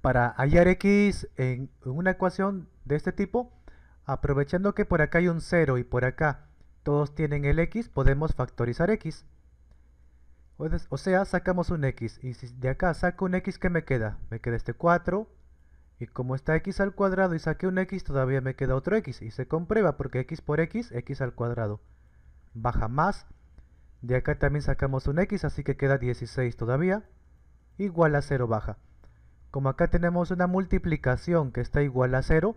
para hallar x en una ecuación de este tipo, aprovechando que por acá hay un 0 y por acá todos tienen el x, podemos factorizar x. O sea, sacamos un x, y de acá saco un x, ¿qué me queda? Me queda este 4, y como está x al cuadrado y saqué un x, todavía me queda otro x, y se comprueba porque x por x, x al cuadrado. Baja más, de acá también sacamos un x, así que queda 16 todavía, igual a 0 baja. Como acá tenemos una multiplicación que está igual a 0,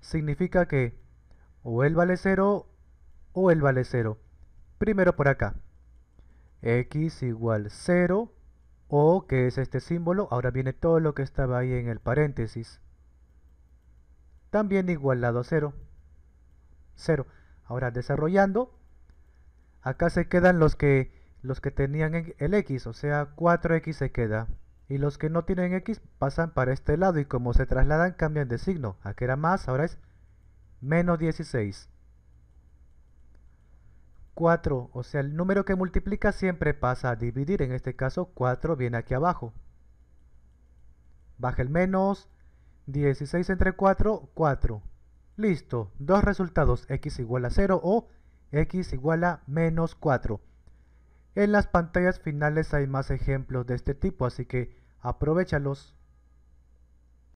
significa que o él vale 0 o él vale 0. Primero por acá. x igual 0 o, que es este símbolo, ahora viene todo lo que estaba ahí en el paréntesis. También igualado a 0. 0. Ahora desarrollando, acá se quedan los que, los que tenían el x, o sea 4x se queda y los que no tienen X pasan para este lado y como se trasladan cambian de signo. Aquí era más, ahora es menos 16. 4, o sea, el número que multiplica siempre pasa a dividir, en este caso 4 viene aquí abajo. Baja el menos, 16 entre 4, 4. Listo, dos resultados, x igual a 0 o x igual a menos 4. En las pantallas finales hay más ejemplos de este tipo, así que aprovechalos.